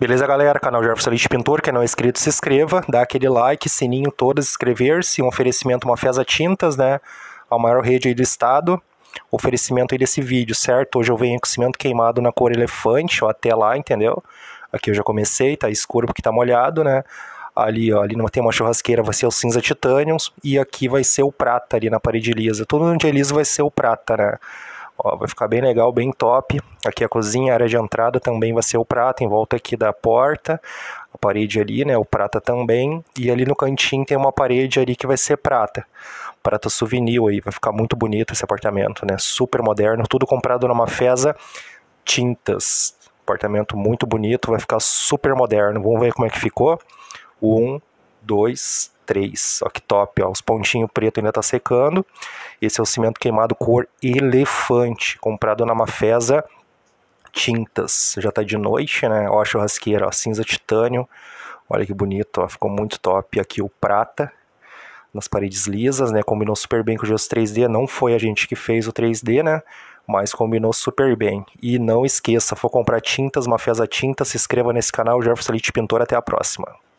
Beleza, galera? Canal Jefferson Leite Pintor. Quem não é inscrito, se inscreva, dá aquele like, sininho todas, inscrever-se. Um oferecimento, uma feza tintas, né? A maior rede aí do estado. Oferecimento aí desse vídeo, certo? Hoje eu venho com cimento queimado na cor elefante, ou até lá, entendeu? Aqui eu já comecei, tá escuro porque tá molhado, né? ali, ó, ali não tem uma churrasqueira, vai ser o cinza titânio. e aqui vai ser o prata ali na parede lisa. Tudo onde é liso vai ser o prata, né? Ó, vai ficar bem legal, bem top. Aqui a cozinha, a área de entrada também vai ser o prato, em volta aqui da porta, a parede ali, né? O prata também. E ali no cantinho tem uma parede ali que vai ser prata. Prata souvenir aí, vai ficar muito bonito esse apartamento, né? Super moderno, tudo comprado na Mafesa Tintas. Apartamento muito bonito, vai ficar super moderno. Vamos ver como é que ficou. Um, dois, 3. Ó que top, ó, os pontinhos preto ainda tá secando. Esse é o cimento queimado cor elefante, comprado na Mafesa Tintas. Já tá de noite, né? Ó a churrasqueira, ó, cinza titânio. Olha que bonito, ó, ficou muito top. Aqui o prata nas paredes lisas, né? Combinou super bem com o gesso 3D. Não foi a gente que fez o 3D, né? mas combinou super bem. E não esqueça, for comprar tintas, Mafeza Tintas, se inscreva nesse canal, Jefferson Elite Pintor, até a próxima.